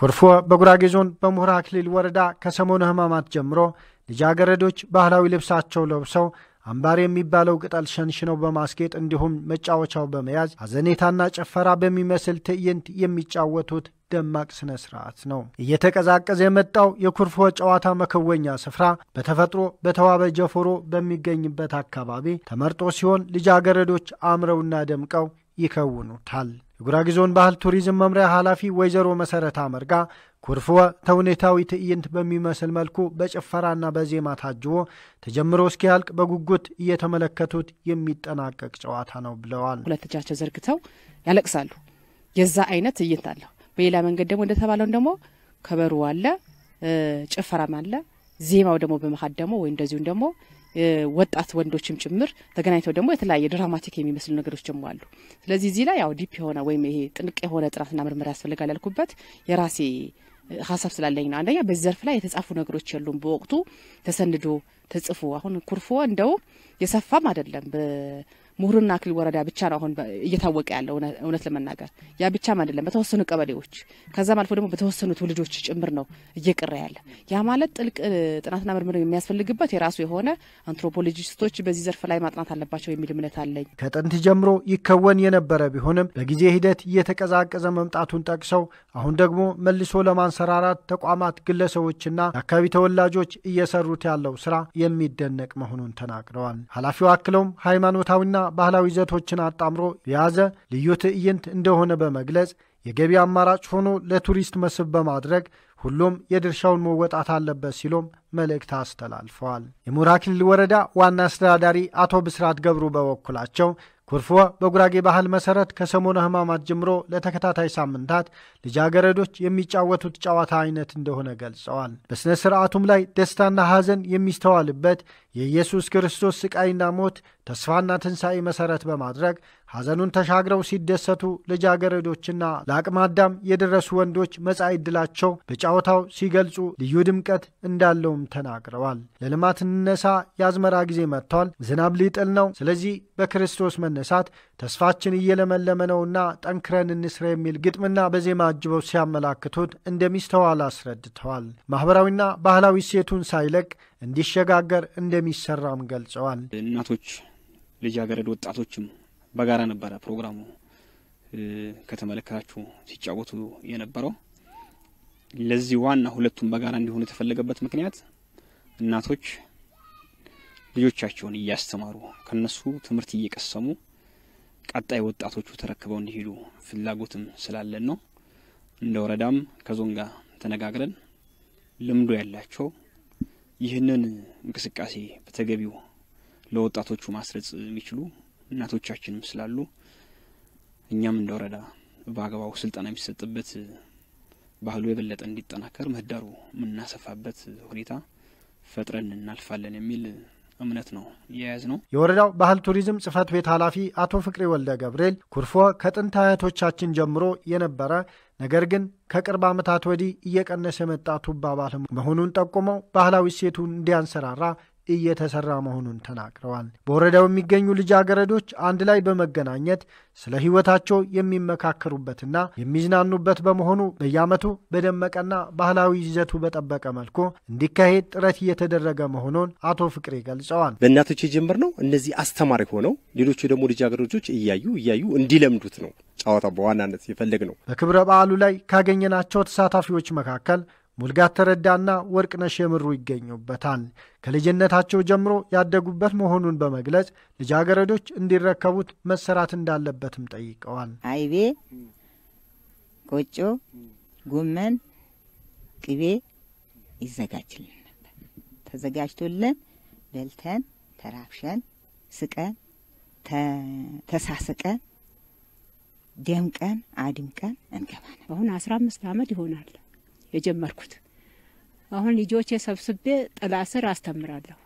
ኩርፎ በጉራጌ ዞን በሙህራ ክልል ወረዳ ከሰሞኑ ህማማት ጀምሮ ልጃገረዶች ባህላዊ ልብሳቸው ለብሰው አምባር የሚባለው ቅጠል ሸንሽነው በማስጌጥ እንዲሁም መጫወቻው በመያዝ አዘኔታና ጭፈራ በሚመስል ትዕይንት የሚጫወቱት ደማቅ ስነ ስርዓት ነው። እየተቀዛቀዘ የመጣው የኩርፎ ጨዋታ መከወኛ ስፍራ በተፈጥሮ በተዋበ ጀፎሮ በሚገኝበት አካባቢ ተመርጦ ሲሆን ልጃገረዶች አምረውና ደምቀው ይከውኑታል። የጉራጌ ዞን ባህል ቱሪዝም መምሪያ ኃላፊ ወይዘሮ መሰረት አመርጋ ኩርፎ ተውኔታዊ ትዕይንት በሚመስል መልኩ በጭፈራና በዜማ ታጅቦ ተጀምሮ እስኪያልቅ በጉጉት እየተመለከቱት የሚጠናቀቅ ጨዋታ ነው ብለዋል። ሁለት እጃቸው ዘርግተው ያለቅሳሉ። የዛ አይነት ትዕይንት አለሁ። በሌላ መንገድ ደግሞ እንደተባለውን ደግሞ ከበሮ አለ፣ ጭፈራም አለ ዜማው ደግሞ በመሀል ደግሞ ወይ እንደዚሁም ደግሞ ወጣት ወንዶችም ጭምር ተገናኝተው ደግሞ የተለያየ ድራማቲክ የሚመስሉ ነገሮች ደግሞ አሉ። ስለዚህ እዚህ ላይ ያው ዲፕ የሆነ ወይም ይሄ ጥንቅ የሆነ ጥናትና ምርመራ ያስፈልጋል ያልኩበት የራሴ ሀሳብ ስላለኝ ነው። አንደኛ በዚህ ዘርፍ ላይ የተጻፉ ነገሮች የሉም። በወቅቱ ተሰንዶ ተጽፎ አሁን ኩርፎ እንደው የሰፋም አይደለም ምሁርና አክሊል ወረዳ ብቻ ነው አሁን እየታወቀ ያለው። እውነት ለመናገር ያ ብቻም አይደለም፣ በተወሰኑ ቀበሌዎች ከዛም አልፎ ደግሞ በተወሰኑ ትውልዶች ጭምር ነው እየቀረ ያለ። ያ ማለት ጥልቅ ጥናትና ምርምር የሚያስፈልግበት የራሱ የሆነ አንትሮፖሎጂስቶች በዚህ ዘርፍ ላይ ማጥናት አለባቸው የሚል እምነት አለኝ። ከጥንት ጀምሮ ይከወን የነበረ ቢሆንም በጊዜ ሂደት እየተቀዛቀዘ መምጣቱን ጠቅሰው አሁን ደግሞ መልሶ ለማንሰራራት ተቋማት፣ ግለሰቦችና የአካባቢ ተወላጆች እየሰሩት ያለው ስራ የሚደነቅ መሆኑን ተናግረዋል። ኃላፊው አክለውም ሃይማኖታዊና ባህላዊ ይዘቶችን አጣምሮ የያዘ ልዩ ትዕይንት እንደሆነ በመግለጽ የገቢ አማራጭ ሆኖ ለቱሪስት መስህብ በማድረግ ሁሉም የድርሻውን መወጣት አለበት ሲሉም መልእክት አስተላልፈዋል። የሙራ ክልል ወረዳ ዋና አስተዳዳሪ አቶ ብስራት ገብሩ በበኩላቸው ኩርፎ በጉራጌ ባህል መሰረት ከሰሞነ ሕማማት ጀምሮ ለተከታታይ ሳምንታት ልጃገረዶች የሚጫወቱት ጨዋታ አይነት እንደሆነ ገልጸዋል። በሥነ ሥርዓቱም ላይ ደስታና ሐዘን የሚስተዋልበት የኢየሱስ ክርስቶስ ሥቃይና ሞት ተስፋና ትንሣኤ መሠረት በማድረግ ሐዘኑን ተሻግረው ሲደሰቱ ልጃገረዶችና ለአቅመ አዳም የደረሱ ወንዶች መጻኢ ዕድላቸው በጨዋታው ሲገልጹ ልዩ ድምቀት እንዳለውም ተናግረዋል። ለልማት እንነሳ፣ የአዝመራ ጊዜ መጥቷል፣ ዝናብ ሊጥል ነው። ስለዚህ በክርስቶስ መነሳት ተስፋችን እየለመለመ ነውና ጠንክረን እንስራ የሚል ግጥምና በዜማ አጅበው ሲያመላክቱት እንደሚስተዋል አስረድተዋል። ማኅበራዊና ባህላዊ ሴቱን ሳይለቅ እንዲሸጋገር እንደሚሰራም ገልጸዋል። እናቶች፣ ልጃገረድ ወጣቶችም በጋራ ነበረ ፕሮግራሙ ከተመለከታችሁ ሲጫወቱ የነበረው። ለዚህ ዋና ሁለቱም በጋራ እንዲሆኑ የተፈለገበት ምክንያት እናቶች ልጆቻቸውን እያስተማሩ ከነሱ ትምህርት እየቀሰሙ ቀጣይ ወጣቶቹ ተረክበው እንዲሄዱ ፍላጎትም ስላለን ነው። እንደ ወረዳም ከዞን ጋር ተነጋግረን ልምዶ ያላቸው ይህንን እንቅስቃሴ በተገቢው ለወጣቶቹ ማስረጽ የሚችሉ እናቶቻችንም ስላሉ እኛም እንደ ወረዳ በአግባቡ ስልጠና የሚሰጥበት ባህሉ የበለጠ እንዲጠናከር ምህዳሩ የምናሰፋበት ሁኔታ ፈጥረን እናልፋለን የሚል እምነት ነው እየያዝ ነው። የወረዳው ባህል ቱሪዝም ጽህፈት ቤት ኃላፊ አቶ ፍቅሬ ወልደ ገብርኤል ኩርፎ ከጥንት አያቶቻችን ጀምሮ የነበረ ነገር ግን ከቅርብ ዓመታት ወዲህ እየቀነሰ የመጣ ቱባ ባህል መሆኑን ጠቁመው ባህላዊ እሴቱን እንዲያንሰራራ እየተሰራ መሆኑን ተናግረዋል። በወረዳው የሚገኙ ልጃገረዶች አንድ ላይ በመገናኘት ስለ ሕይወታቸው የሚመካከሩበትና የሚዝናኑበት በመሆኑ በየዓመቱ በደመቀና ባህላዊ ይዘቱ በጠበቀ መልኩ እንዲካሄድ ጥረት እየተደረገ መሆኑን አቶ ፍቅሬ ገልጸዋል። በእናቶች ነው እነዚህ አስተማሪ ሆነው ሌሎቹ ደግሞ ልጃገረዶች እያዩ እያዩ እንዲለምዱት ነው ጨዋታ በዋናነት የፈለግ ነው። በክብረ በዓሉ ላይ ካገኘናቸው ተሳታፊዎች መካከል ሙልጋት ተረዳና ወርቅነሽ የምሩ ይገኙበታል። ከልጅነታቸው ጀምሮ ያደጉበት መሆኑን በመግለጽ ልጃገረዶች እንዲረከቡት መሰራት እንዳለበትም ጠይቀዋል። አይቤ፣ ቆጮ፣ ጎመን፣ ቅቤ ይዘጋጅልን ነበር። ተዘጋጅቶልን በልተን ተራብሸን ስቀን ተሳስቀን ደምቀን አድምቀን እንገባ ነበር። አሁን አስራ አምስት አመት ይሆናል። የጀመርኩት። አሁን ልጆቼ ሰብስቤ ጥላ ስር አስተምራለሁ።